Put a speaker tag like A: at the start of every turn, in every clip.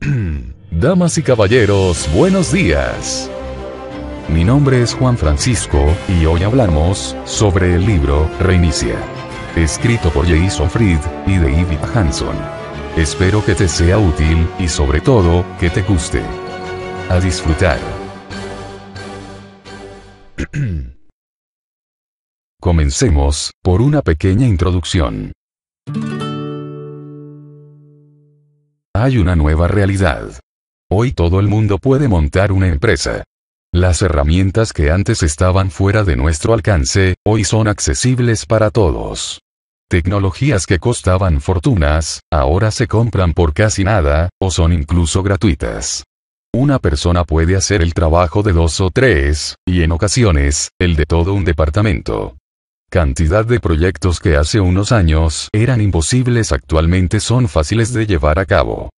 A: Damas y caballeros, buenos días. Mi nombre es Juan Francisco y hoy hablamos sobre el libro Reinicia. Escrito por Jason Fried y David Hanson. Espero que te sea útil y sobre todo que te guste. A disfrutar. Comencemos por una pequeña introducción. Hay una nueva realidad. Hoy todo el mundo puede montar una empresa. Las herramientas que antes estaban fuera de nuestro alcance, hoy son accesibles para todos. Tecnologías que costaban fortunas, ahora se compran por casi nada, o son incluso gratuitas. Una persona puede hacer el trabajo de dos o tres, y en ocasiones, el de todo un departamento. Cantidad de proyectos que hace unos años eran imposibles actualmente son fáciles de llevar a cabo.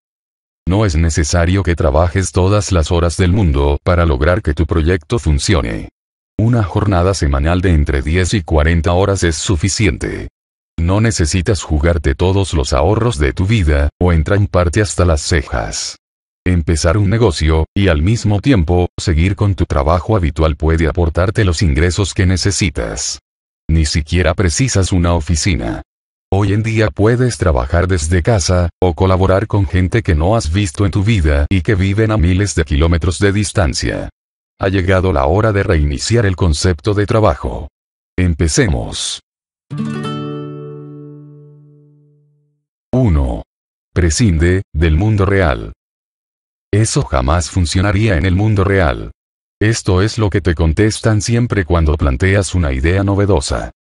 A: No es necesario que trabajes todas las horas del mundo para lograr que tu proyecto funcione. Una jornada semanal de entre 10 y 40 horas es suficiente. No necesitas jugarte todos los ahorros de tu vida, o en parte hasta las cejas. Empezar un negocio, y al mismo tiempo, seguir con tu trabajo habitual puede aportarte los ingresos que necesitas. Ni siquiera precisas una oficina. Hoy en día puedes trabajar desde casa, o colaborar con gente que no has visto en tu vida y que viven a miles de kilómetros de distancia. Ha llegado la hora de reiniciar el concepto de trabajo. Empecemos. 1. Prescinde, del mundo real. Eso jamás funcionaría en el mundo real. Esto es lo que te contestan siempre cuando planteas una idea novedosa.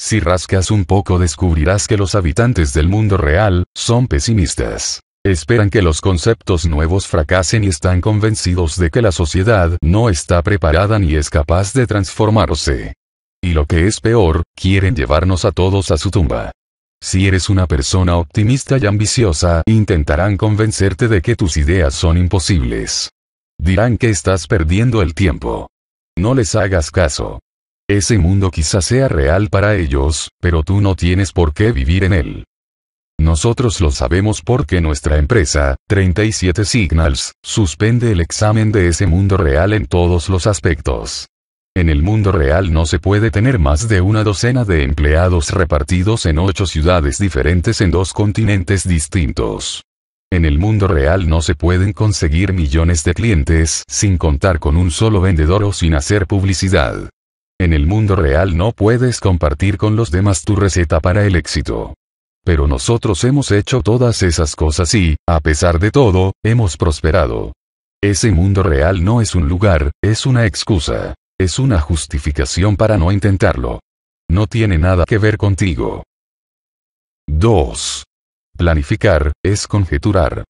A: Si rascas un poco descubrirás que los habitantes del mundo real, son pesimistas. Esperan que los conceptos nuevos fracasen y están convencidos de que la sociedad no está preparada ni es capaz de transformarse. Y lo que es peor, quieren llevarnos a todos a su tumba. Si eres una persona optimista y ambiciosa, intentarán convencerte de que tus ideas son imposibles. Dirán que estás perdiendo el tiempo. No les hagas caso. Ese mundo quizás sea real para ellos, pero tú no tienes por qué vivir en él. Nosotros lo sabemos porque nuestra empresa, 37 Signals, suspende el examen de ese mundo real en todos los aspectos. En el mundo real no se puede tener más de una docena de empleados repartidos en ocho ciudades diferentes en dos continentes distintos. En el mundo real no se pueden conseguir millones de clientes sin contar con un solo vendedor o sin hacer publicidad. En el mundo real no puedes compartir con los demás tu receta para el éxito. Pero nosotros hemos hecho todas esas cosas y, a pesar de todo, hemos prosperado. Ese mundo real no es un lugar, es una excusa. Es una justificación para no intentarlo. No tiene nada que ver contigo. 2. Planificar, es conjeturar.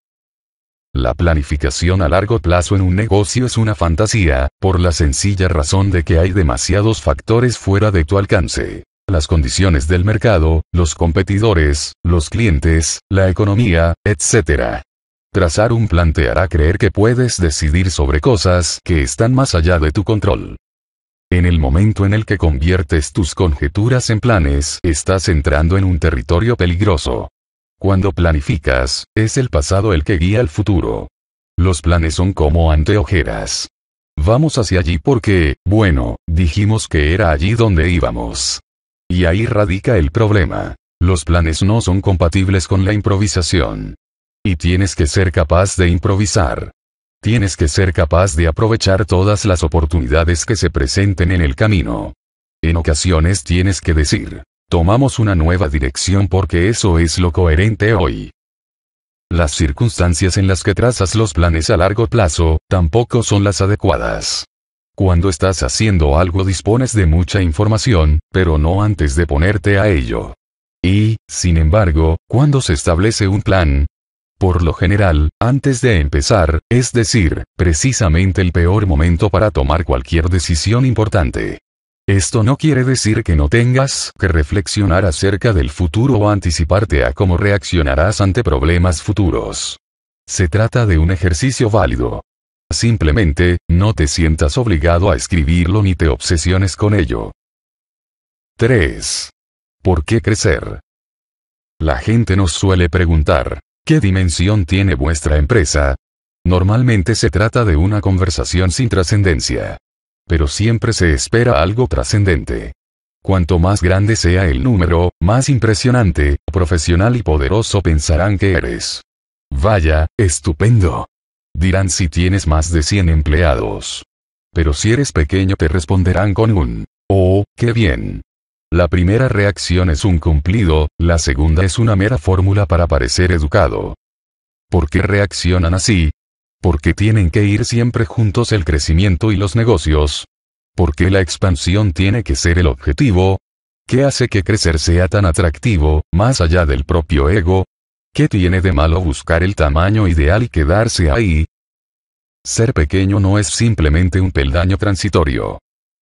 A: La planificación a largo plazo en un negocio es una fantasía, por la sencilla razón de que hay demasiados factores fuera de tu alcance las condiciones del mercado, los competidores, los clientes, la economía, etc. Trazar un plan te hará creer que puedes decidir sobre cosas que están más allá de tu control. En el momento en el que conviertes tus conjeturas en planes, estás entrando en un territorio peligroso. Cuando planificas, es el pasado el que guía el futuro. Los planes son como anteojeras. Vamos hacia allí porque, bueno, dijimos que era allí donde íbamos. Y ahí radica el problema. Los planes no son compatibles con la improvisación. Y tienes que ser capaz de improvisar. Tienes que ser capaz de aprovechar todas las oportunidades que se presenten en el camino. En ocasiones tienes que decir, Tomamos una nueva dirección porque eso es lo coherente hoy. Las circunstancias en las que trazas los planes a largo plazo, tampoco son las adecuadas. Cuando estás haciendo algo dispones de mucha información, pero no antes de ponerte a ello. Y, sin embargo, cuando se establece un plan, por lo general, antes de empezar, es decir, precisamente el peor momento para tomar cualquier decisión importante. Esto no quiere decir que no tengas que reflexionar acerca del futuro o anticiparte a cómo reaccionarás ante problemas futuros. Se trata de un ejercicio válido. Simplemente, no te sientas obligado a escribirlo ni te obsesiones con ello. 3. ¿Por qué crecer? La gente nos suele preguntar, ¿qué dimensión tiene vuestra empresa? Normalmente se trata de una conversación sin trascendencia pero siempre se espera algo trascendente. Cuanto más grande sea el número, más impresionante, profesional y poderoso pensarán que eres. Vaya, estupendo. Dirán si tienes más de 100 empleados. Pero si eres pequeño te responderán con un, oh, qué bien. La primera reacción es un cumplido, la segunda es una mera fórmula para parecer educado. ¿Por qué reaccionan así? porque tienen que ir siempre juntos el crecimiento y los negocios. Porque la expansión tiene que ser el objetivo. ¿Qué hace que crecer sea tan atractivo, más allá del propio ego? ¿Qué tiene de malo buscar el tamaño ideal y quedarse ahí? Ser pequeño no es simplemente un peldaño transitorio.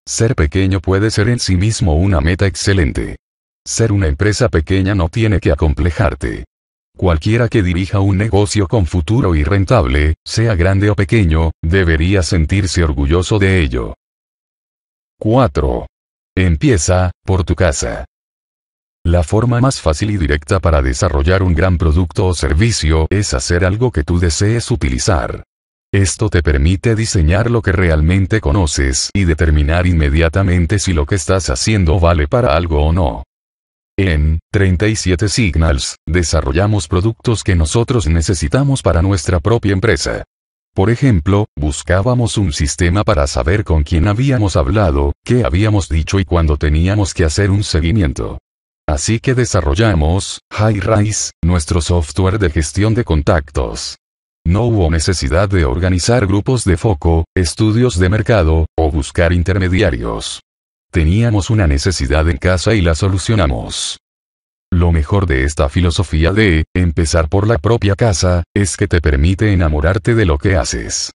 A: Ser pequeño puede ser en sí mismo una meta excelente. Ser una empresa pequeña no tiene que acomplejarte. Cualquiera que dirija un negocio con futuro y rentable, sea grande o pequeño, debería sentirse orgulloso de ello. 4. Empieza, por tu casa. La forma más fácil y directa para desarrollar un gran producto o servicio es hacer algo que tú desees utilizar. Esto te permite diseñar lo que realmente conoces y determinar inmediatamente si lo que estás haciendo vale para algo o no. En 37 Signals, desarrollamos productos que nosotros necesitamos para nuestra propia empresa. Por ejemplo, buscábamos un sistema para saber con quién habíamos hablado, qué habíamos dicho y cuándo teníamos que hacer un seguimiento. Así que desarrollamos, HiRise, nuestro software de gestión de contactos. No hubo necesidad de organizar grupos de foco, estudios de mercado, o buscar intermediarios. Teníamos una necesidad en casa y la solucionamos. Lo mejor de esta filosofía de empezar por la propia casa, es que te permite enamorarte de lo que haces.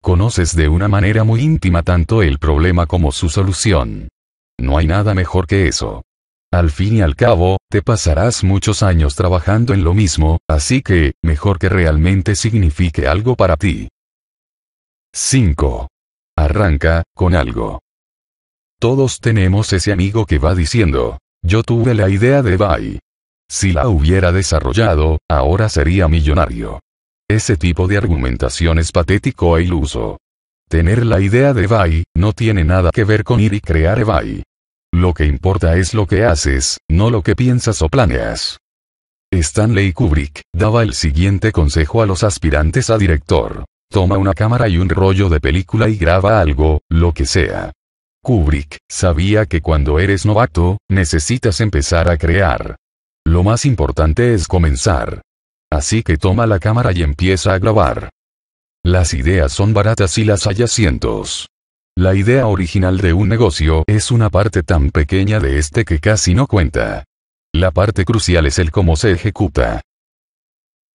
A: Conoces de una manera muy íntima tanto el problema como su solución. No hay nada mejor que eso. Al fin y al cabo, te pasarás muchos años trabajando en lo mismo, así que, mejor que realmente signifique algo para ti. 5. Arranca, con algo. Todos tenemos ese amigo que va diciendo, yo tuve la idea de Bai. Si la hubiera desarrollado, ahora sería millonario. Ese tipo de argumentación es patético e iluso. Tener la idea de Bay no tiene nada que ver con ir y crear Bai. Lo que importa es lo que haces, no lo que piensas o planeas. Stanley Kubrick daba el siguiente consejo a los aspirantes a director. Toma una cámara y un rollo de película y graba algo, lo que sea. Kubrick, sabía que cuando eres novato, necesitas empezar a crear. Lo más importante es comenzar. Así que toma la cámara y empieza a grabar. Las ideas son baratas y las hay cientos. La idea original de un negocio es una parte tan pequeña de este que casi no cuenta. La parte crucial es el cómo se ejecuta.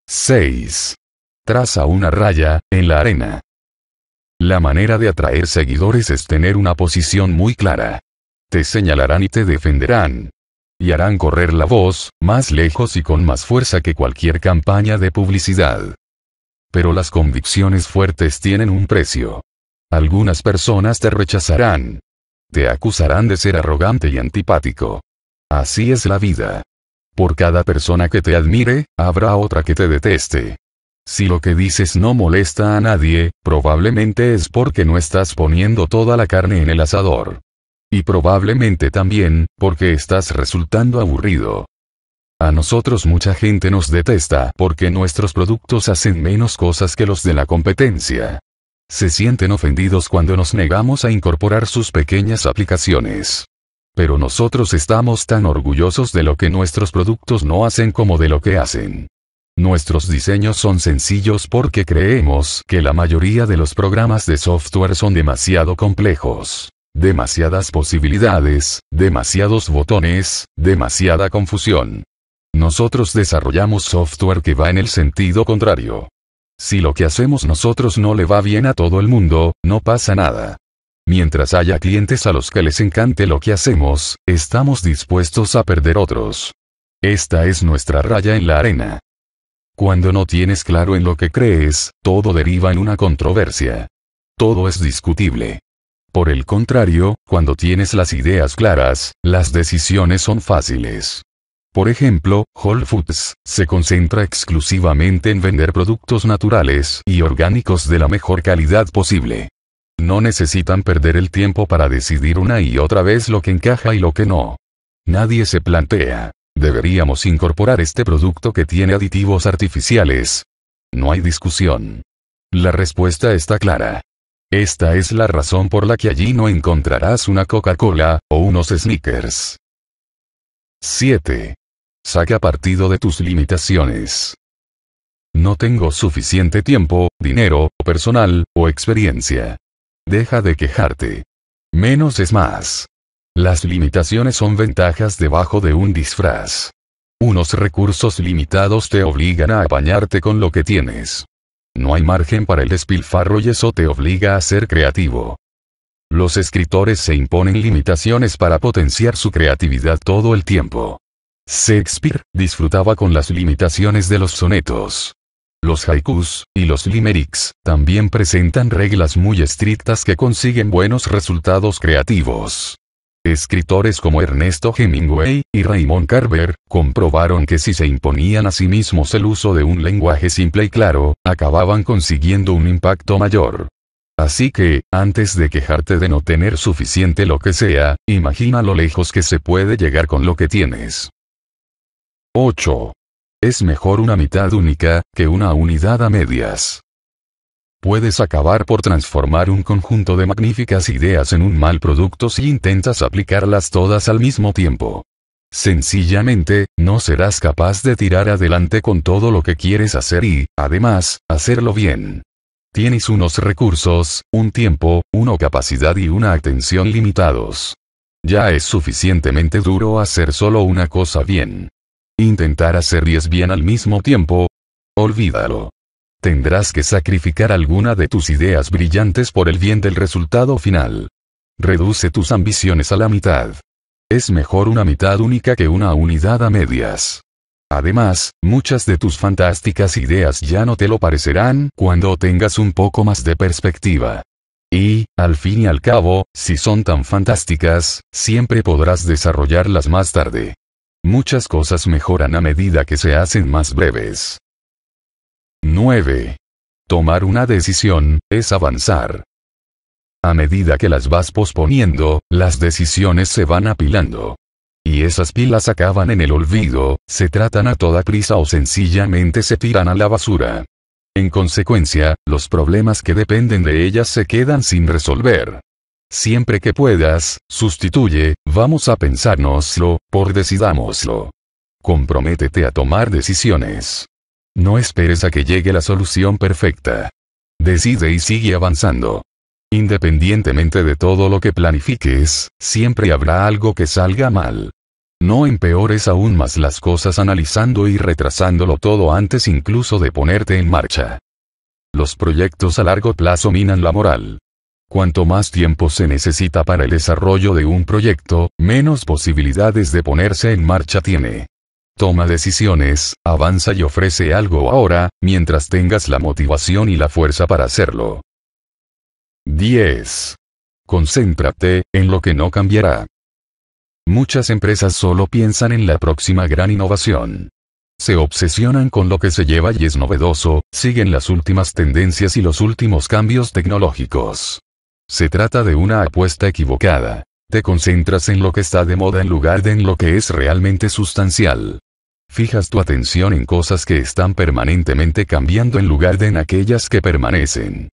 A: 6. Traza una raya, en la arena. La manera de atraer seguidores es tener una posición muy clara. Te señalarán y te defenderán. Y harán correr la voz, más lejos y con más fuerza que cualquier campaña de publicidad. Pero las convicciones fuertes tienen un precio. Algunas personas te rechazarán. Te acusarán de ser arrogante y antipático. Así es la vida. Por cada persona que te admire, habrá otra que te deteste. Si lo que dices no molesta a nadie, probablemente es porque no estás poniendo toda la carne en el asador. Y probablemente también, porque estás resultando aburrido. A nosotros mucha gente nos detesta porque nuestros productos hacen menos cosas que los de la competencia. Se sienten ofendidos cuando nos negamos a incorporar sus pequeñas aplicaciones. Pero nosotros estamos tan orgullosos de lo que nuestros productos no hacen como de lo que hacen. Nuestros diseños son sencillos porque creemos que la mayoría de los programas de software son demasiado complejos. Demasiadas posibilidades, demasiados botones, demasiada confusión. Nosotros desarrollamos software que va en el sentido contrario. Si lo que hacemos nosotros no le va bien a todo el mundo, no pasa nada. Mientras haya clientes a los que les encante lo que hacemos, estamos dispuestos a perder otros. Esta es nuestra raya en la arena. Cuando no tienes claro en lo que crees, todo deriva en una controversia. Todo es discutible. Por el contrario, cuando tienes las ideas claras, las decisiones son fáciles. Por ejemplo, Whole Foods se concentra exclusivamente en vender productos naturales y orgánicos de la mejor calidad posible. No necesitan perder el tiempo para decidir una y otra vez lo que encaja y lo que no. Nadie se plantea, Deberíamos incorporar este producto que tiene aditivos artificiales. No hay discusión. La respuesta está clara. Esta es la razón por la que allí no encontrarás una Coca-Cola, o unos sneakers. 7. Saca partido de tus limitaciones. No tengo suficiente tiempo, dinero, personal, o experiencia. Deja de quejarte. Menos es más. Las limitaciones son ventajas debajo de un disfraz. Unos recursos limitados te obligan a apañarte con lo que tienes. No hay margen para el despilfarro y eso te obliga a ser creativo. Los escritores se imponen limitaciones para potenciar su creatividad todo el tiempo. Shakespeare disfrutaba con las limitaciones de los sonetos. Los haikus y los limericks también presentan reglas muy estrictas que consiguen buenos resultados creativos. Escritores como Ernesto Hemingway y Raymond Carver comprobaron que si se imponían a sí mismos el uso de un lenguaje simple y claro, acababan consiguiendo un impacto mayor. Así que, antes de quejarte de no tener suficiente lo que sea, imagina lo lejos que se puede llegar con lo que tienes. 8. Es mejor una mitad única, que una unidad a medias. Puedes acabar por transformar un conjunto de magníficas ideas en un mal producto si intentas aplicarlas todas al mismo tiempo. Sencillamente, no serás capaz de tirar adelante con todo lo que quieres hacer y, además, hacerlo bien. Tienes unos recursos, un tiempo, una capacidad y una atención limitados. Ya es suficientemente duro hacer solo una cosa bien. Intentar hacer diez bien al mismo tiempo. Olvídalo. Tendrás que sacrificar alguna de tus ideas brillantes por el bien del resultado final. Reduce tus ambiciones a la mitad. Es mejor una mitad única que una unidad a medias. Además, muchas de tus fantásticas ideas ya no te lo parecerán cuando tengas un poco más de perspectiva. Y, al fin y al cabo, si son tan fantásticas, siempre podrás desarrollarlas más tarde. Muchas cosas mejoran a medida que se hacen más breves. 9. Tomar una decisión, es avanzar. A medida que las vas posponiendo, las decisiones se van apilando. Y esas pilas acaban en el olvido, se tratan a toda prisa o sencillamente se tiran a la basura. En consecuencia, los problemas que dependen de ellas se quedan sin resolver. Siempre que puedas, sustituye, vamos a pensárnoslo, por decidámoslo. Comprométete a tomar decisiones. No esperes a que llegue la solución perfecta. Decide y sigue avanzando. Independientemente de todo lo que planifiques, siempre habrá algo que salga mal. No empeores aún más las cosas analizando y retrasándolo todo antes incluso de ponerte en marcha. Los proyectos a largo plazo minan la moral. Cuanto más tiempo se necesita para el desarrollo de un proyecto, menos posibilidades de ponerse en marcha tiene. Toma decisiones, avanza y ofrece algo ahora, mientras tengas la motivación y la fuerza para hacerlo. 10. Concéntrate en lo que no cambiará. Muchas empresas solo piensan en la próxima gran innovación. Se obsesionan con lo que se lleva y es novedoso, siguen las últimas tendencias y los últimos cambios tecnológicos. Se trata de una apuesta equivocada. Te concentras en lo que está de moda en lugar de en lo que es realmente sustancial. Fijas tu atención en cosas que están permanentemente cambiando en lugar de en aquellas que permanecen.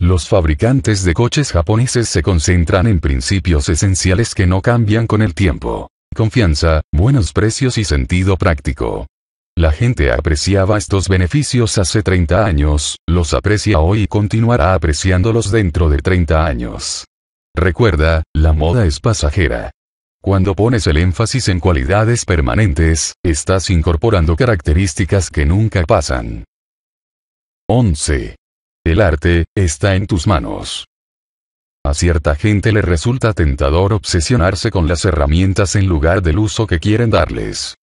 A: Los fabricantes de coches japoneses se concentran en principios esenciales que no cambian con el tiempo. Confianza, buenos precios y sentido práctico. La gente apreciaba estos beneficios hace 30 años, los aprecia hoy y continuará apreciándolos dentro de 30 años. Recuerda, la moda es pasajera. Cuando pones el énfasis en cualidades permanentes, estás incorporando características que nunca pasan. 11. El arte, está en tus manos. A cierta gente le resulta tentador obsesionarse con las herramientas en lugar del uso que quieren darles.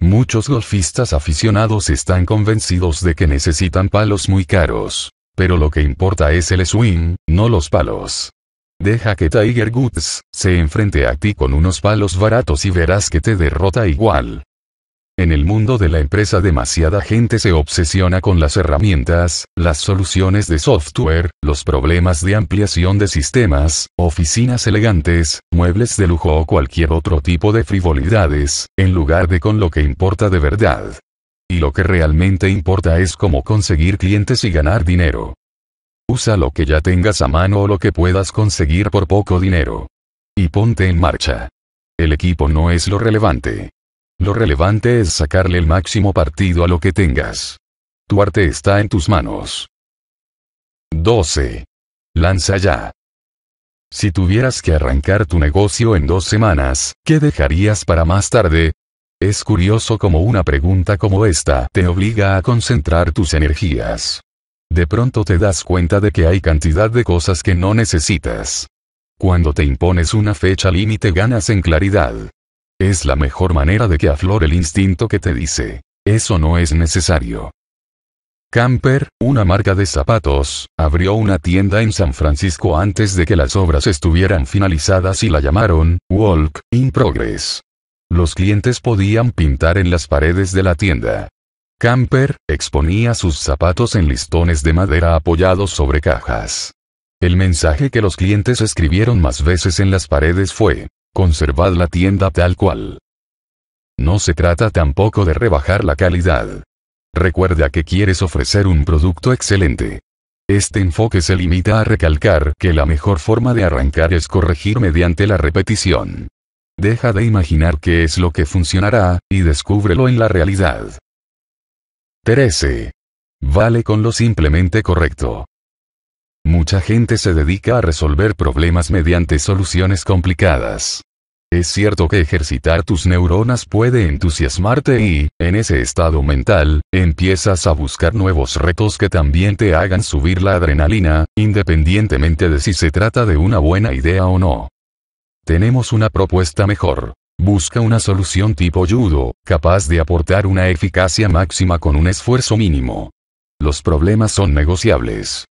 A: Muchos golfistas aficionados están convencidos de que necesitan palos muy caros. Pero lo que importa es el swing, no los palos. Deja que Tiger Goods, se enfrente a ti con unos palos baratos y verás que te derrota igual. En el mundo de la empresa demasiada gente se obsesiona con las herramientas, las soluciones de software, los problemas de ampliación de sistemas, oficinas elegantes, muebles de lujo o cualquier otro tipo de frivolidades, en lugar de con lo que importa de verdad. Y lo que realmente importa es cómo conseguir clientes y ganar dinero. Usa lo que ya tengas a mano o lo que puedas conseguir por poco dinero. Y ponte en marcha. El equipo no es lo relevante. Lo relevante es sacarle el máximo partido a lo que tengas. Tu arte está en tus manos. 12. Lanza ya. Si tuvieras que arrancar tu negocio en dos semanas, ¿qué dejarías para más tarde? Es curioso como una pregunta como esta te obliga a concentrar tus energías. De pronto te das cuenta de que hay cantidad de cosas que no necesitas. Cuando te impones una fecha límite ganas en claridad. Es la mejor manera de que aflore el instinto que te dice, eso no es necesario. Camper, una marca de zapatos, abrió una tienda en San Francisco antes de que las obras estuvieran finalizadas y la llamaron, Walk in Progress. Los clientes podían pintar en las paredes de la tienda. Camper, exponía sus zapatos en listones de madera apoyados sobre cajas. El mensaje que los clientes escribieron más veces en las paredes fue, conservad la tienda tal cual. No se trata tampoco de rebajar la calidad. Recuerda que quieres ofrecer un producto excelente. Este enfoque se limita a recalcar que la mejor forma de arrancar es corregir mediante la repetición. Deja de imaginar qué es lo que funcionará, y descúbrelo en la realidad. 13. Vale con lo simplemente correcto. Mucha gente se dedica a resolver problemas mediante soluciones complicadas. Es cierto que ejercitar tus neuronas puede entusiasmarte y, en ese estado mental, empiezas a buscar nuevos retos que también te hagan subir la adrenalina, independientemente de si se trata de una buena idea o no. Tenemos una propuesta mejor. Busca una solución tipo judo, capaz de aportar una eficacia máxima con un esfuerzo mínimo. Los problemas son negociables.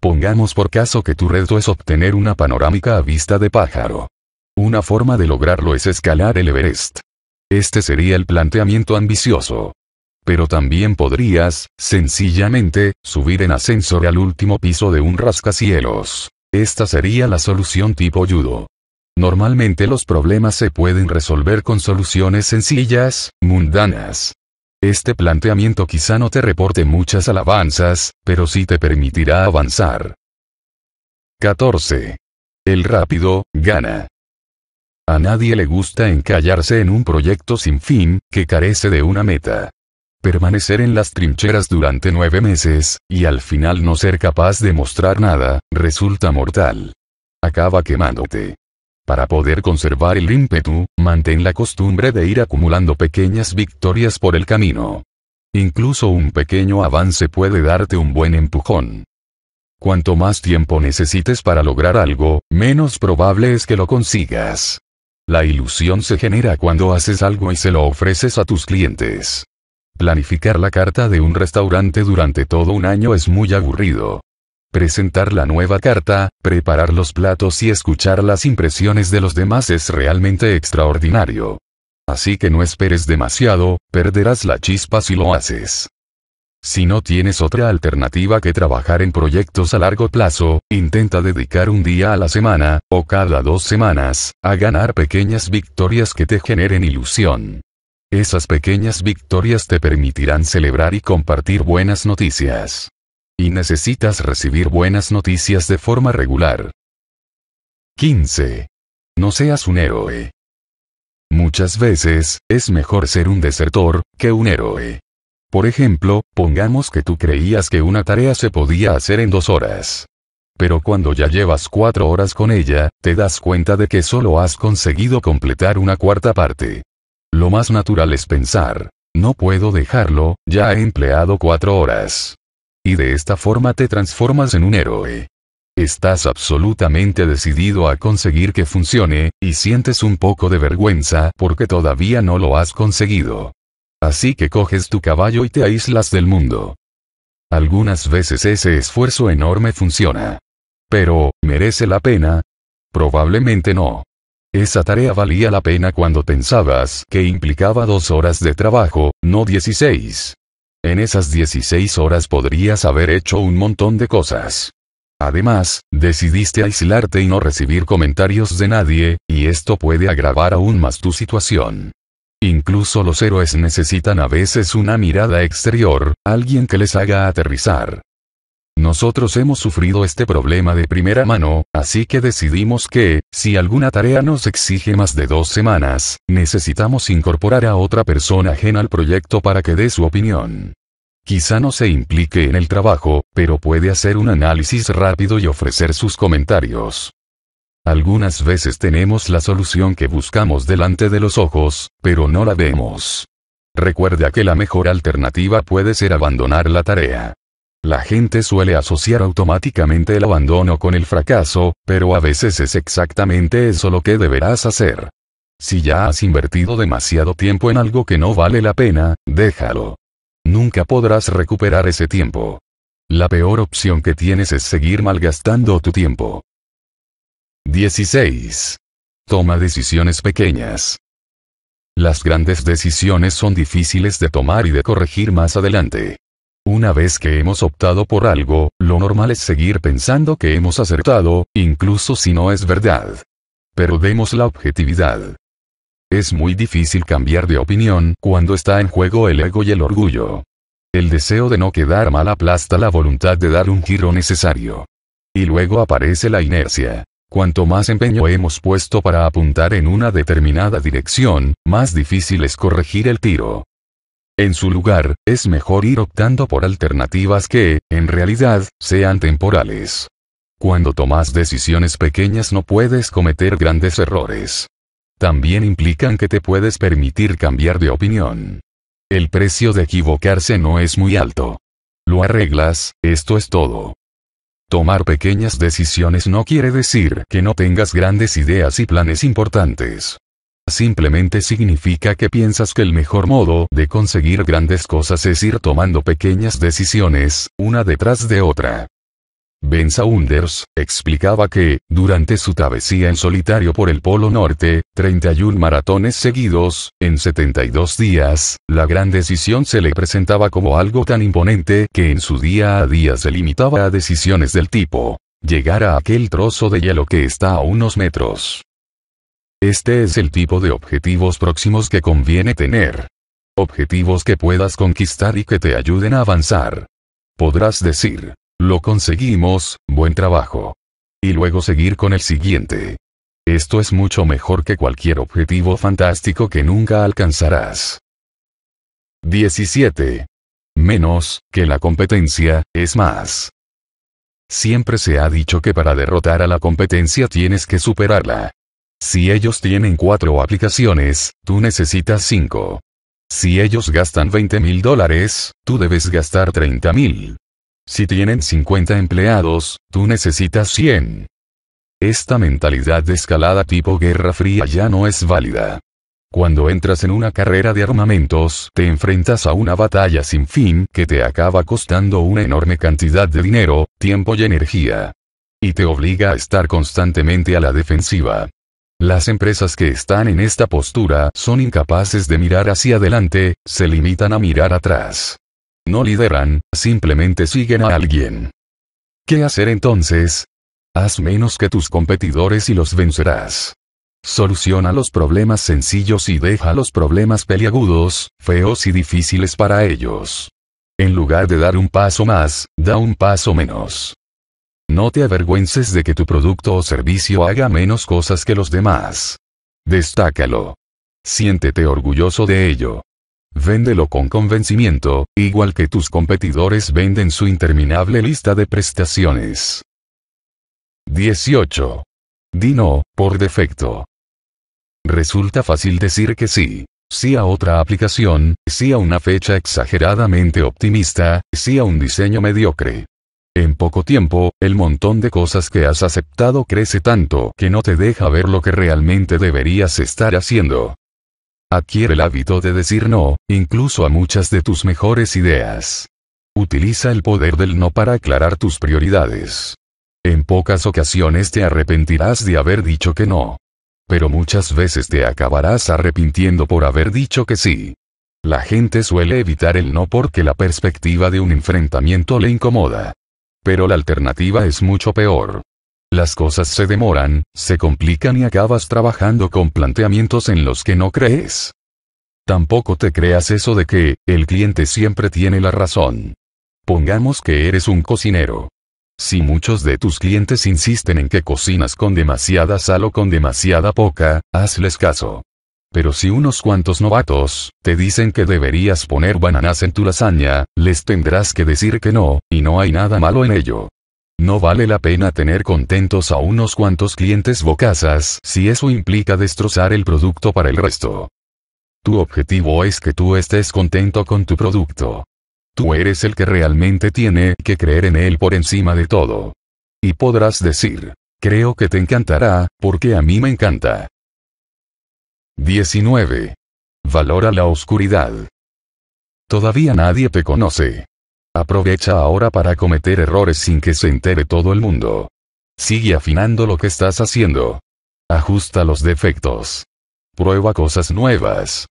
A: Pongamos por caso que tu reto es obtener una panorámica a vista de pájaro. Una forma de lograrlo es escalar el Everest. Este sería el planteamiento ambicioso. Pero también podrías, sencillamente, subir en ascensor al último piso de un rascacielos. Esta sería la solución tipo judo. Normalmente los problemas se pueden resolver con soluciones sencillas, mundanas. Este planteamiento quizá no te reporte muchas alabanzas, pero sí te permitirá avanzar. 14. El rápido, gana. A nadie le gusta encallarse en un proyecto sin fin, que carece de una meta. Permanecer en las trincheras durante nueve meses, y al final no ser capaz de mostrar nada, resulta mortal. Acaba quemándote. Para poder conservar el ímpetu, mantén la costumbre de ir acumulando pequeñas victorias por el camino. Incluso un pequeño avance puede darte un buen empujón. Cuanto más tiempo necesites para lograr algo, menos probable es que lo consigas. La ilusión se genera cuando haces algo y se lo ofreces a tus clientes. Planificar la carta de un restaurante durante todo un año es muy aburrido. Presentar la nueva carta, preparar los platos y escuchar las impresiones de los demás es realmente extraordinario. Así que no esperes demasiado, perderás la chispa si lo haces. Si no tienes otra alternativa que trabajar en proyectos a largo plazo, intenta dedicar un día a la semana, o cada dos semanas, a ganar pequeñas victorias que te generen ilusión. Esas pequeñas victorias te permitirán celebrar y compartir buenas noticias y necesitas recibir buenas noticias de forma regular. 15. No seas un héroe. Muchas veces, es mejor ser un desertor, que un héroe. Por ejemplo, pongamos que tú creías que una tarea se podía hacer en dos horas. Pero cuando ya llevas cuatro horas con ella, te das cuenta de que solo has conseguido completar una cuarta parte. Lo más natural es pensar, no puedo dejarlo, ya he empleado cuatro horas y de esta forma te transformas en un héroe. Estás absolutamente decidido a conseguir que funcione, y sientes un poco de vergüenza porque todavía no lo has conseguido. Así que coges tu caballo y te aíslas del mundo. Algunas veces ese esfuerzo enorme funciona. Pero, ¿merece la pena? Probablemente no. Esa tarea valía la pena cuando pensabas que implicaba dos horas de trabajo, no 16. En esas 16 horas podrías haber hecho un montón de cosas. Además, decidiste aislarte y no recibir comentarios de nadie, y esto puede agravar aún más tu situación. Incluso los héroes necesitan a veces una mirada exterior, alguien que les haga aterrizar. Nosotros hemos sufrido este problema de primera mano, así que decidimos que, si alguna tarea nos exige más de dos semanas, necesitamos incorporar a otra persona ajena al proyecto para que dé su opinión. Quizá no se implique en el trabajo, pero puede hacer un análisis rápido y ofrecer sus comentarios. Algunas veces tenemos la solución que buscamos delante de los ojos, pero no la vemos. Recuerda que la mejor alternativa puede ser abandonar la tarea. La gente suele asociar automáticamente el abandono con el fracaso, pero a veces es exactamente eso lo que deberás hacer. Si ya has invertido demasiado tiempo en algo que no vale la pena, déjalo. Nunca podrás recuperar ese tiempo. La peor opción que tienes es seguir malgastando tu tiempo. 16. Toma decisiones pequeñas. Las grandes decisiones son difíciles de tomar y de corregir más adelante. Una vez que hemos optado por algo, lo normal es seguir pensando que hemos acertado, incluso si no es verdad. Pero demos la objetividad. Es muy difícil cambiar de opinión cuando está en juego el ego y el orgullo. El deseo de no quedar mal aplasta la voluntad de dar un giro necesario. Y luego aparece la inercia. Cuanto más empeño hemos puesto para apuntar en una determinada dirección, más difícil es corregir el tiro. En su lugar, es mejor ir optando por alternativas que, en realidad, sean temporales. Cuando tomas decisiones pequeñas no puedes cometer grandes errores. También implican que te puedes permitir cambiar de opinión. El precio de equivocarse no es muy alto. Lo arreglas, esto es todo. Tomar pequeñas decisiones no quiere decir que no tengas grandes ideas y planes importantes. Simplemente significa que piensas que el mejor modo de conseguir grandes cosas es ir tomando pequeñas decisiones, una detrás de otra. Ben Saunders, explicaba que, durante su travesía en solitario por el Polo Norte, 31 maratones seguidos, en 72 días, la gran decisión se le presentaba como algo tan imponente que en su día a día se limitaba a decisiones del tipo, llegar a aquel trozo de hielo que está a unos metros, este es el tipo de objetivos próximos que conviene tener. Objetivos que puedas conquistar y que te ayuden a avanzar. Podrás decir, lo conseguimos, buen trabajo. Y luego seguir con el siguiente. Esto es mucho mejor que cualquier objetivo fantástico que nunca alcanzarás. 17. Menos, que la competencia, es más. Siempre se ha dicho que para derrotar a la competencia tienes que superarla. Si ellos tienen cuatro aplicaciones, tú necesitas cinco. Si ellos gastan 20 mil dólares, tú debes gastar 30 mil. Si tienen 50 empleados, tú necesitas 100. Esta mentalidad de escalada tipo Guerra Fría ya no es válida. Cuando entras en una carrera de armamentos, te enfrentas a una batalla sin fin que te acaba costando una enorme cantidad de dinero, tiempo y energía. Y te obliga a estar constantemente a la defensiva. Las empresas que están en esta postura son incapaces de mirar hacia adelante, se limitan a mirar atrás. No lideran, simplemente siguen a alguien. ¿Qué hacer entonces? Haz menos que tus competidores y los vencerás. Soluciona los problemas sencillos y deja los problemas peliagudos, feos y difíciles para ellos. En lugar de dar un paso más, da un paso menos. No te avergüences de que tu producto o servicio haga menos cosas que los demás. Destácalo. Siéntete orgulloso de ello. Véndelo con convencimiento, igual que tus competidores venden su interminable lista de prestaciones. 18. Dino, por defecto. Resulta fácil decir que sí. Sí a otra aplicación, sí a una fecha exageradamente optimista, sí a un diseño mediocre. En poco tiempo, el montón de cosas que has aceptado crece tanto que no te deja ver lo que realmente deberías estar haciendo. Adquiere el hábito de decir no, incluso a muchas de tus mejores ideas. Utiliza el poder del no para aclarar tus prioridades. En pocas ocasiones te arrepentirás de haber dicho que no. Pero muchas veces te acabarás arrepintiendo por haber dicho que sí. La gente suele evitar el no porque la perspectiva de un enfrentamiento le incomoda. Pero la alternativa es mucho peor. Las cosas se demoran, se complican y acabas trabajando con planteamientos en los que no crees. Tampoco te creas eso de que, el cliente siempre tiene la razón. Pongamos que eres un cocinero. Si muchos de tus clientes insisten en que cocinas con demasiada sal o con demasiada poca, hazles caso. Pero si unos cuantos novatos, te dicen que deberías poner bananas en tu lasaña, les tendrás que decir que no, y no hay nada malo en ello. No vale la pena tener contentos a unos cuantos clientes bocazas si eso implica destrozar el producto para el resto. Tu objetivo es que tú estés contento con tu producto. Tú eres el que realmente tiene que creer en él por encima de todo. Y podrás decir, creo que te encantará, porque a mí me encanta. 19. Valora la oscuridad. Todavía nadie te conoce. Aprovecha ahora para cometer errores sin que se entere todo el mundo. Sigue afinando lo que estás haciendo. Ajusta los defectos. Prueba cosas nuevas.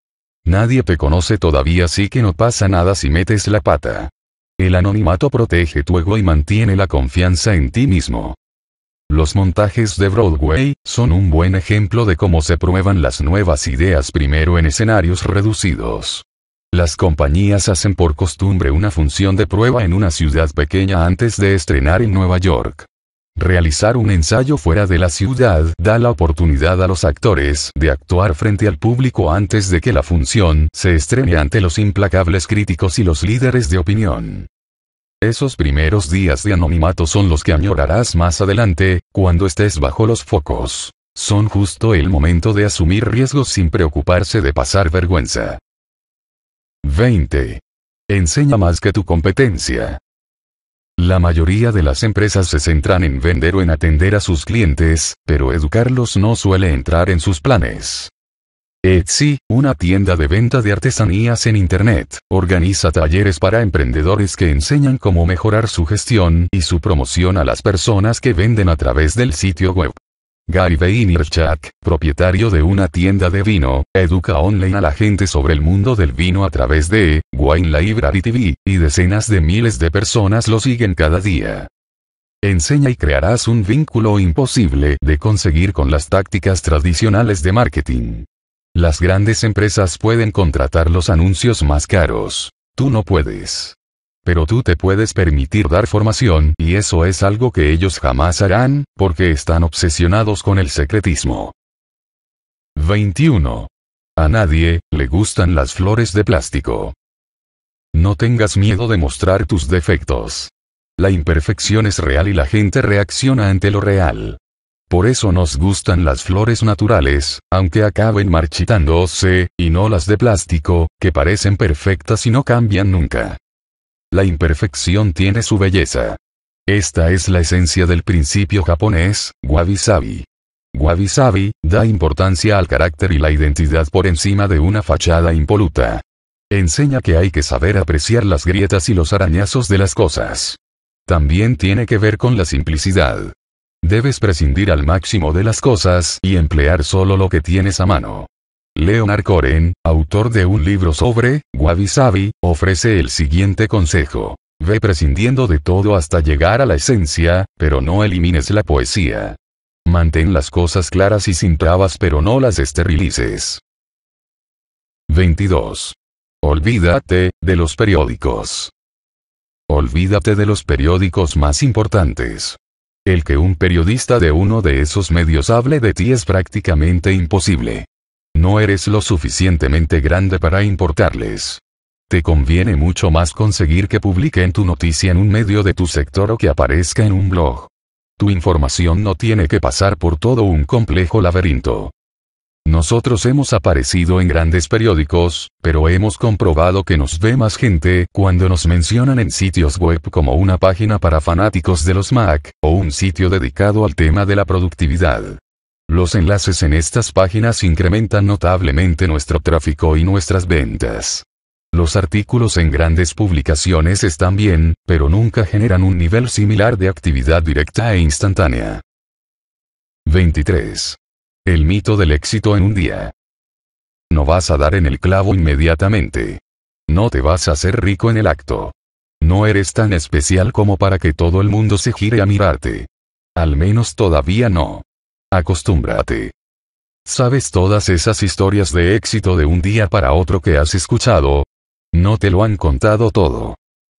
A: Nadie te conoce todavía así que no pasa nada si metes la pata. El anonimato protege tu ego y mantiene la confianza en ti mismo. Los montajes de Broadway son un buen ejemplo de cómo se prueban las nuevas ideas primero en escenarios reducidos. Las compañías hacen por costumbre una función de prueba en una ciudad pequeña antes de estrenar en Nueva York. Realizar un ensayo fuera de la ciudad da la oportunidad a los actores de actuar frente al público antes de que la función se estrene ante los implacables críticos y los líderes de opinión. Esos primeros días de anonimato son los que añorarás más adelante, cuando estés bajo los focos. Son justo el momento de asumir riesgos sin preocuparse de pasar vergüenza. 20. Enseña más que tu competencia. La mayoría de las empresas se centran en vender o en atender a sus clientes, pero educarlos no suele entrar en sus planes. Etsy, eh, una tienda de venta de artesanías en Internet, organiza talleres para emprendedores que enseñan cómo mejorar su gestión y su promoción a las personas que venden a través del sitio web. Gary Vaynerchuk, propietario de una tienda de vino, educa online a la gente sobre el mundo del vino a través de Wine Library TV, y decenas de miles de personas lo siguen cada día. Enseña y crearás un vínculo imposible de conseguir con las tácticas tradicionales de marketing. Las grandes empresas pueden contratar los anuncios más caros. Tú no puedes. Pero tú te puedes permitir dar formación y eso es algo que ellos jamás harán, porque están obsesionados con el secretismo. 21. A nadie, le gustan las flores de plástico. No tengas miedo de mostrar tus defectos. La imperfección es real y la gente reacciona ante lo real. Por eso nos gustan las flores naturales, aunque acaben marchitándose, y no las de plástico, que parecen perfectas y no cambian nunca. La imperfección tiene su belleza. Esta es la esencia del principio japonés, Wabi Sabi. Wabi Sabi da importancia al carácter y la identidad por encima de una fachada impoluta. Enseña que hay que saber apreciar las grietas y los arañazos de las cosas. También tiene que ver con la simplicidad. Debes prescindir al máximo de las cosas y emplear solo lo que tienes a mano. Leonard Coren, autor de un libro sobre Wabi ofrece el siguiente consejo. Ve prescindiendo de todo hasta llegar a la esencia, pero no elimines la poesía. Mantén las cosas claras y sin trabas pero no las esterilices. 22. Olvídate de los periódicos. Olvídate de los periódicos más importantes. El que un periodista de uno de esos medios hable de ti es prácticamente imposible. No eres lo suficientemente grande para importarles. Te conviene mucho más conseguir que publiquen tu noticia en un medio de tu sector o que aparezca en un blog. Tu información no tiene que pasar por todo un complejo laberinto. Nosotros hemos aparecido en grandes periódicos, pero hemos comprobado que nos ve más gente cuando nos mencionan en sitios web como una página para fanáticos de los Mac, o un sitio dedicado al tema de la productividad. Los enlaces en estas páginas incrementan notablemente nuestro tráfico y nuestras ventas. Los artículos en grandes publicaciones están bien, pero nunca generan un nivel similar de actividad directa e instantánea. 23. El mito del éxito en un día. No vas a dar en el clavo inmediatamente. No te vas a hacer rico en el acto. No eres tan especial como para que todo el mundo se gire a mirarte. Al menos todavía no. Acostúmbrate. ¿Sabes todas esas historias de éxito de un día para otro que has escuchado? No te lo han contado todo.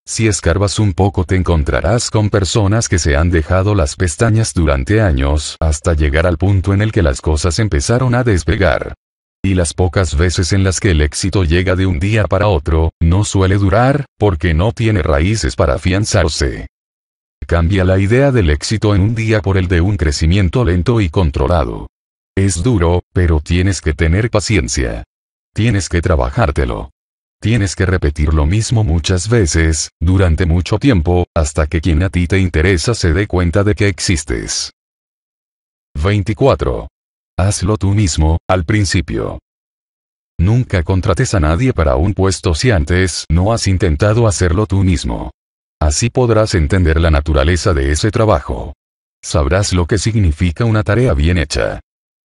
A: Si escarbas un poco te encontrarás con personas que se han dejado las pestañas durante años hasta llegar al punto en el que las cosas empezaron a despegar. Y las pocas veces en las que el éxito llega de un día para otro, no suele durar, porque no tiene raíces para afianzarse. Cambia la idea del éxito en un día por el de un crecimiento lento y controlado. Es duro, pero tienes que tener paciencia. Tienes que trabajártelo. Tienes que repetir lo mismo muchas veces, durante mucho tiempo, hasta que quien a ti te interesa se dé cuenta de que existes. 24. Hazlo tú mismo, al principio. Nunca contrates a nadie para un puesto si antes no has intentado hacerlo tú mismo. Así podrás entender la naturaleza de ese trabajo. Sabrás lo que significa una tarea bien hecha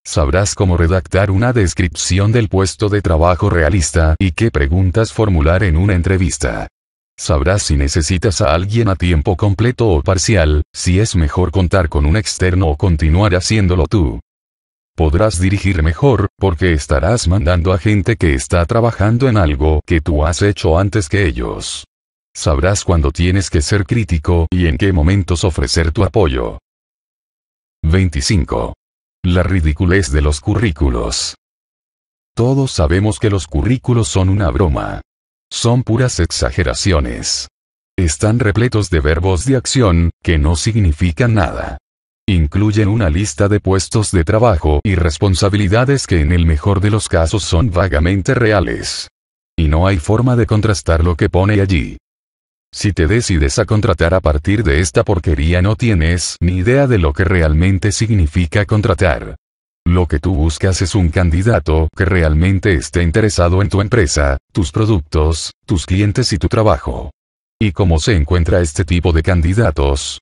A: sabrás cómo redactar una descripción del puesto de trabajo realista y qué preguntas formular en una entrevista. Sabrás si necesitas a alguien a tiempo completo o parcial, si es mejor contar con un externo o continuar haciéndolo tú. Podrás dirigir mejor, porque estarás mandando a gente que está trabajando en algo que tú has hecho antes que ellos. Sabrás cuándo tienes que ser crítico y en qué momentos ofrecer tu apoyo. 25. La ridiculez de los currículos. Todos sabemos que los currículos son una broma. Son puras exageraciones. Están repletos de verbos de acción, que no significan nada. Incluyen una lista de puestos de trabajo y responsabilidades que en el mejor de los casos son vagamente reales. Y no hay forma de contrastar lo que pone allí. Si te decides a contratar a partir de esta porquería no tienes ni idea de lo que realmente significa contratar. Lo que tú buscas es un candidato que realmente esté interesado en tu empresa, tus productos, tus clientes y tu trabajo. ¿Y cómo se encuentra este tipo de candidatos?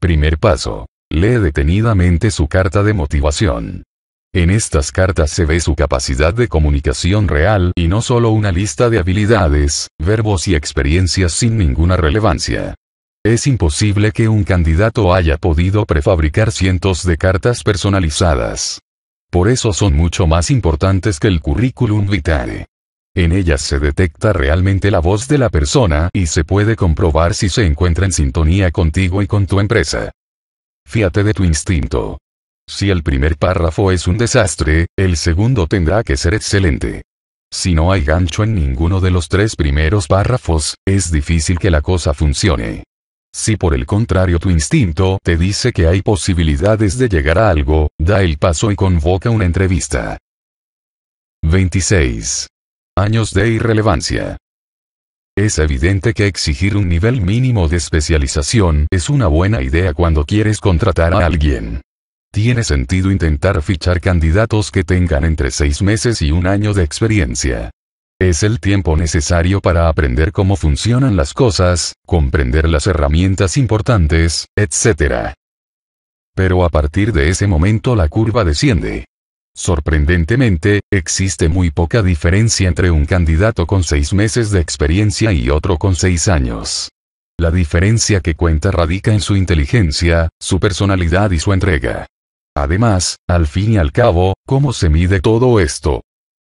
A: Primer paso. Lee detenidamente su carta de motivación. En estas cartas se ve su capacidad de comunicación real y no solo una lista de habilidades, verbos y experiencias sin ninguna relevancia. Es imposible que un candidato haya podido prefabricar cientos de cartas personalizadas. Por eso son mucho más importantes que el currículum vitae. En ellas se detecta realmente la voz de la persona y se puede comprobar si se encuentra en sintonía contigo y con tu empresa. Fíate de tu instinto. Si el primer párrafo es un desastre, el segundo tendrá que ser excelente. Si no hay gancho en ninguno de los tres primeros párrafos, es difícil que la cosa funcione. Si por el contrario tu instinto te dice que hay posibilidades de llegar a algo, da el paso y convoca una entrevista. 26. Años de irrelevancia. Es evidente que exigir un nivel mínimo de especialización es una buena idea cuando quieres contratar a alguien. Tiene sentido intentar fichar candidatos que tengan entre seis meses y un año de experiencia. Es el tiempo necesario para aprender cómo funcionan las cosas, comprender las herramientas importantes, etc. Pero a partir de ese momento la curva desciende. Sorprendentemente, existe muy poca diferencia entre un candidato con seis meses de experiencia y otro con seis años. La diferencia que cuenta radica en su inteligencia, su personalidad y su entrega. Además, al fin y al cabo, ¿cómo se mide todo esto?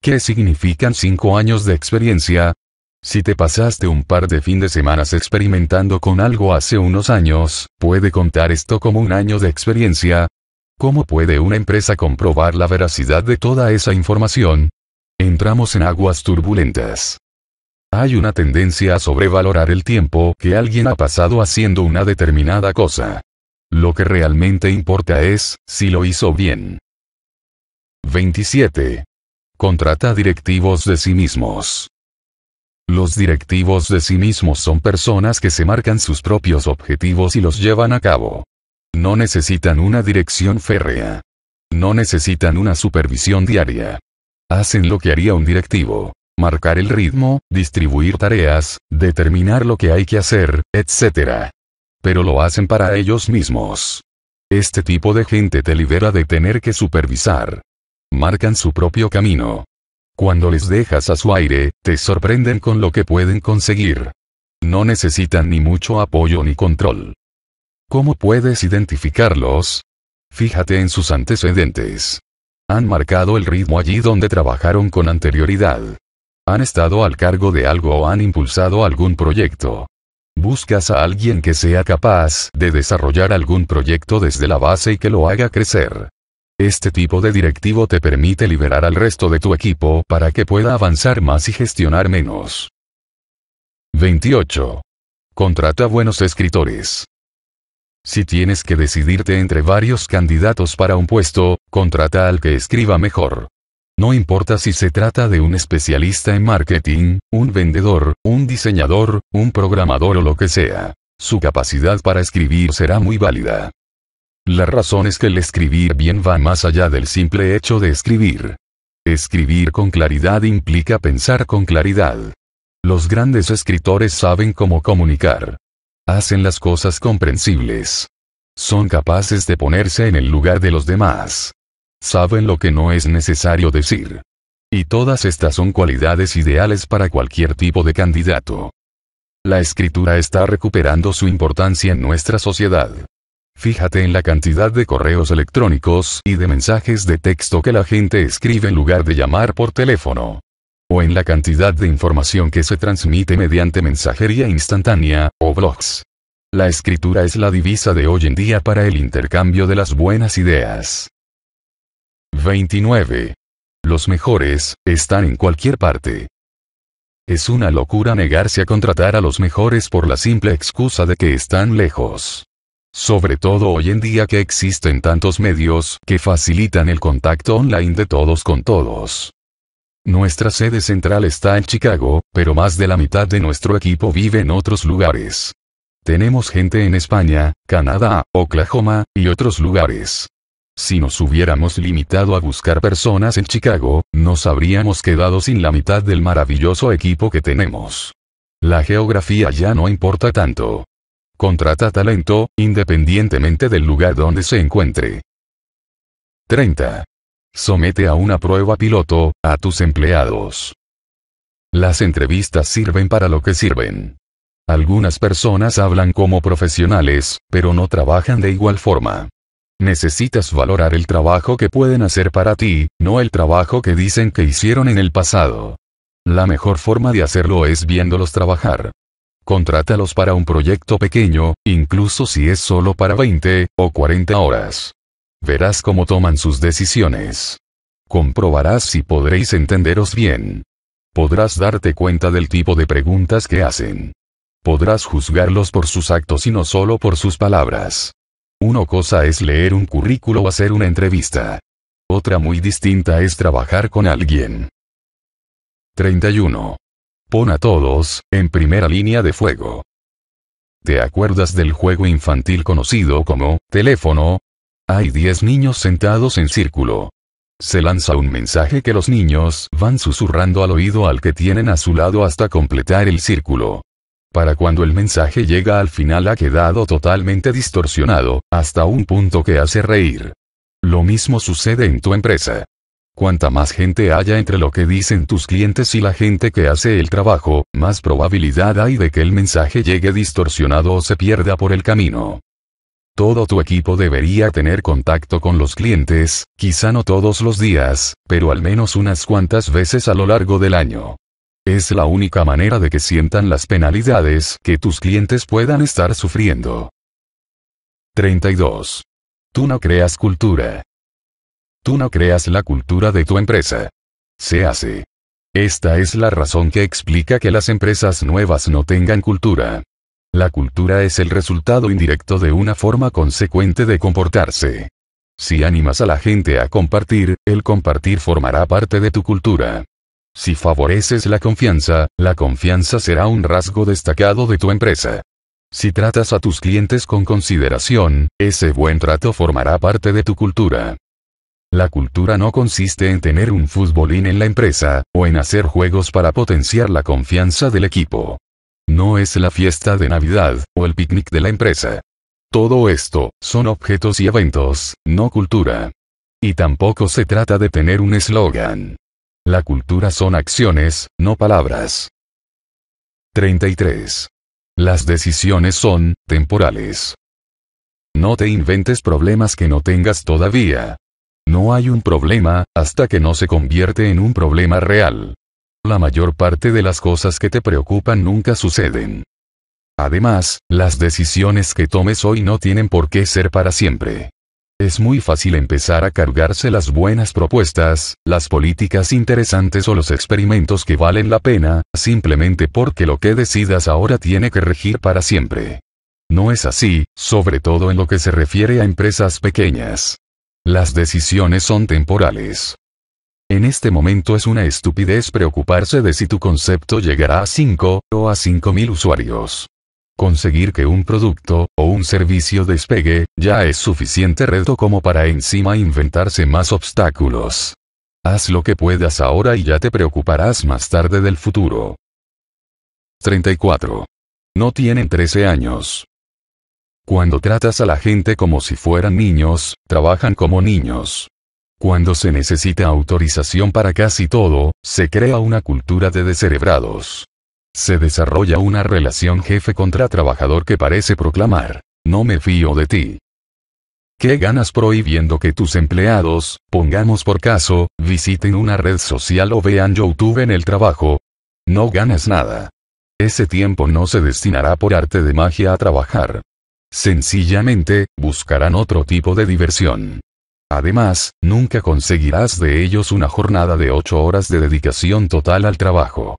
A: ¿Qué significan cinco años de experiencia? Si te pasaste un par de fin de semanas experimentando con algo hace unos años, ¿puede contar esto como un año de experiencia? ¿Cómo puede una empresa comprobar la veracidad de toda esa información? Entramos en aguas turbulentas. Hay una tendencia a sobrevalorar el tiempo que alguien ha pasado haciendo una determinada cosa. Lo que realmente importa es, si lo hizo bien. 27. Contrata directivos de sí mismos. Los directivos de sí mismos son personas que se marcan sus propios objetivos y los llevan a cabo. No necesitan una dirección férrea. No necesitan una supervisión diaria. Hacen lo que haría un directivo. Marcar el ritmo, distribuir tareas, determinar lo que hay que hacer, etc pero lo hacen para ellos mismos. Este tipo de gente te libera de tener que supervisar. Marcan su propio camino. Cuando les dejas a su aire, te sorprenden con lo que pueden conseguir. No necesitan ni mucho apoyo ni control. ¿Cómo puedes identificarlos? Fíjate en sus antecedentes. Han marcado el ritmo allí donde trabajaron con anterioridad. Han estado al cargo de algo o han impulsado algún proyecto. Buscas a alguien que sea capaz de desarrollar algún proyecto desde la base y que lo haga crecer. Este tipo de directivo te permite liberar al resto de tu equipo para que pueda avanzar más y gestionar menos. 28. Contrata buenos escritores. Si tienes que decidirte entre varios candidatos para un puesto, contrata al que escriba mejor. No importa si se trata de un especialista en marketing, un vendedor, un diseñador, un programador o lo que sea. Su capacidad para escribir será muy válida. La razón es que el escribir bien va más allá del simple hecho de escribir. Escribir con claridad implica pensar con claridad. Los grandes escritores saben cómo comunicar. Hacen las cosas comprensibles. Son capaces de ponerse en el lugar de los demás. Saben lo que no es necesario decir. Y todas estas son cualidades ideales para cualquier tipo de candidato. La escritura está recuperando su importancia en nuestra sociedad. Fíjate en la cantidad de correos electrónicos y de mensajes de texto que la gente escribe en lugar de llamar por teléfono. O en la cantidad de información que se transmite mediante mensajería instantánea, o blogs. La escritura es la divisa de hoy en día para el intercambio de las buenas ideas. 29. Los mejores, están en cualquier parte. Es una locura negarse a contratar a los mejores por la simple excusa de que están lejos. Sobre todo hoy en día que existen tantos medios que facilitan el contacto online de todos con todos. Nuestra sede central está en Chicago, pero más de la mitad de nuestro equipo vive en otros lugares. Tenemos gente en España, Canadá, Oklahoma, y otros lugares. Si nos hubiéramos limitado a buscar personas en Chicago, nos habríamos quedado sin la mitad del maravilloso equipo que tenemos. La geografía ya no importa tanto. Contrata talento, independientemente del lugar donde se encuentre. 30. Somete a una prueba piloto, a tus empleados. Las entrevistas sirven para lo que sirven. Algunas personas hablan como profesionales, pero no trabajan de igual forma. Necesitas valorar el trabajo que pueden hacer para ti, no el trabajo que dicen que hicieron en el pasado. La mejor forma de hacerlo es viéndolos trabajar. Contrátalos para un proyecto pequeño, incluso si es solo para 20 o 40 horas. Verás cómo toman sus decisiones. Comprobarás si podréis entenderos bien. Podrás darte cuenta del tipo de preguntas que hacen. Podrás juzgarlos por sus actos y no solo por sus palabras. Una cosa es leer un currículo o hacer una entrevista. Otra muy distinta es trabajar con alguien. 31. Pon a todos, en primera línea de fuego. ¿Te acuerdas del juego infantil conocido como, teléfono? Hay 10 niños sentados en círculo. Se lanza un mensaje que los niños van susurrando al oído al que tienen a su lado hasta completar el círculo. Para cuando el mensaje llega al final ha quedado totalmente distorsionado, hasta un punto que hace reír. Lo mismo sucede en tu empresa. Cuanta más gente haya entre lo que dicen tus clientes y la gente que hace el trabajo, más probabilidad hay de que el mensaje llegue distorsionado o se pierda por el camino. Todo tu equipo debería tener contacto con los clientes, quizá no todos los días, pero al menos unas cuantas veces a lo largo del año. Es la única manera de que sientan las penalidades que tus clientes puedan estar sufriendo. 32. Tú no creas cultura. Tú no creas la cultura de tu empresa. Se hace. Esta es la razón que explica que las empresas nuevas no tengan cultura. La cultura es el resultado indirecto de una forma consecuente de comportarse. Si animas a la gente a compartir, el compartir formará parte de tu cultura. Si favoreces la confianza, la confianza será un rasgo destacado de tu empresa. Si tratas a tus clientes con consideración, ese buen trato formará parte de tu cultura. La cultura no consiste en tener un futbolín en la empresa, o en hacer juegos para potenciar la confianza del equipo. No es la fiesta de Navidad, o el picnic de la empresa. Todo esto, son objetos y eventos, no cultura. Y tampoco se trata de tener un eslogan. La cultura son acciones, no palabras. 33. Las decisiones son, temporales. No te inventes problemas que no tengas todavía. No hay un problema, hasta que no se convierte en un problema real. La mayor parte de las cosas que te preocupan nunca suceden. Además, las decisiones que tomes hoy no tienen por qué ser para siempre. Es muy fácil empezar a cargarse las buenas propuestas, las políticas interesantes o los experimentos que valen la pena, simplemente porque lo que decidas ahora tiene que regir para siempre. No es así, sobre todo en lo que se refiere a empresas pequeñas. Las decisiones son temporales. En este momento es una estupidez preocuparse de si tu concepto llegará a 5 o a 5.000 usuarios. Conseguir que un producto, o un servicio despegue, ya es suficiente reto como para encima inventarse más obstáculos. Haz lo que puedas ahora y ya te preocuparás más tarde del futuro. 34. No tienen 13 años. Cuando tratas a la gente como si fueran niños, trabajan como niños. Cuando se necesita autorización para casi todo, se crea una cultura de descerebrados. Se desarrolla una relación jefe contra trabajador que parece proclamar, no me fío de ti. ¿Qué ganas prohibiendo que tus empleados, pongamos por caso, visiten una red social o vean YouTube en el trabajo? No ganas nada. Ese tiempo no se destinará por arte de magia a trabajar. Sencillamente, buscarán otro tipo de diversión. Además, nunca conseguirás de ellos una jornada de 8 horas de dedicación total al trabajo.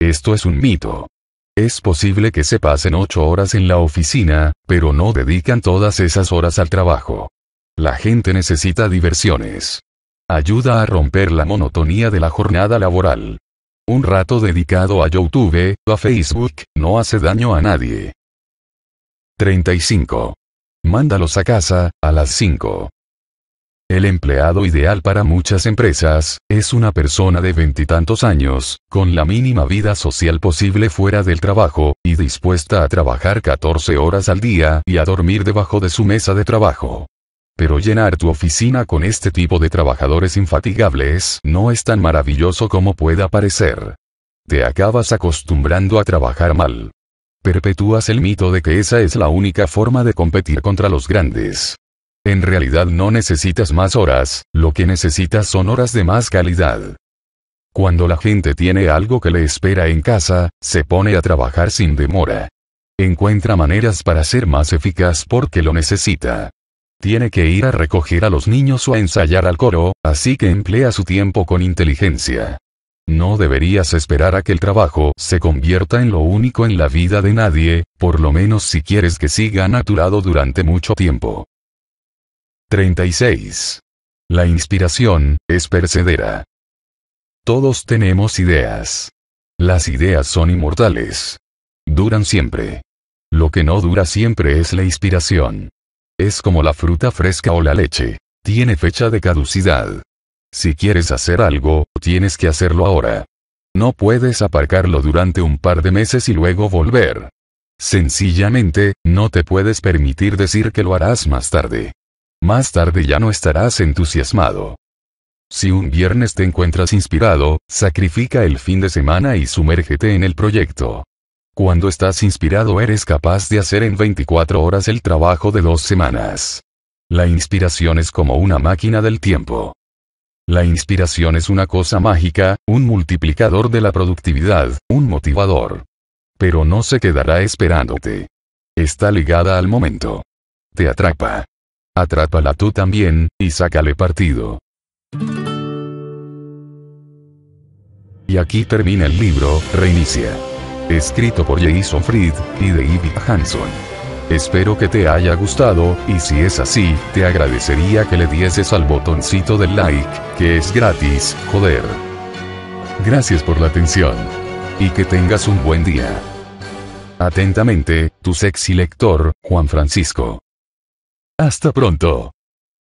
A: Esto es un mito. Es posible que se pasen ocho horas en la oficina, pero no dedican todas esas horas al trabajo. La gente necesita diversiones. Ayuda a romper la monotonía de la jornada laboral. Un rato dedicado a YouTube, o a Facebook, no hace daño a nadie. 35. Mándalos a casa, a las 5. El empleado ideal para muchas empresas, es una persona de veintitantos años, con la mínima vida social posible fuera del trabajo, y dispuesta a trabajar 14 horas al día y a dormir debajo de su mesa de trabajo. Pero llenar tu oficina con este tipo de trabajadores infatigables no es tan maravilloso como pueda parecer. Te acabas acostumbrando a trabajar mal. Perpetúas el mito de que esa es la única forma de competir contra los grandes. En realidad no necesitas más horas, lo que necesitas son horas de más calidad. Cuando la gente tiene algo que le espera en casa, se pone a trabajar sin demora. Encuentra maneras para ser más eficaz porque lo necesita. Tiene que ir a recoger a los niños o a ensayar al coro, así que emplea su tiempo con inteligencia. No deberías esperar a que el trabajo se convierta en lo único en la vida de nadie, por lo menos si quieres que siga naturado durante mucho tiempo. 36. La inspiración es percedera. Todos tenemos ideas. Las ideas son inmortales. Duran siempre. Lo que no dura siempre es la inspiración. Es como la fruta fresca o la leche. Tiene fecha de caducidad. Si quieres hacer algo, tienes que hacerlo ahora. No puedes aparcarlo durante un par de meses y luego volver. Sencillamente, no te puedes permitir decir que lo harás más tarde más tarde ya no estarás entusiasmado. Si un viernes te encuentras inspirado, sacrifica el fin de semana y sumérgete en el proyecto. Cuando estás inspirado eres capaz de hacer en 24 horas el trabajo de dos semanas. La inspiración es como una máquina del tiempo. La inspiración es una cosa mágica, un multiplicador de la productividad, un motivador. Pero no se quedará esperándote. Está ligada al momento. Te atrapa. Atrápala tú también, y sácale partido. Y aquí termina el libro, Reinicia. Escrito por Jason Fried, y David Hanson. Espero que te haya gustado, y si es así, te agradecería que le dieses al botoncito del like, que es gratis, joder. Gracias por la atención. Y que tengas un buen día. Atentamente, tu sexy lector, Juan Francisco. Hasta pronto.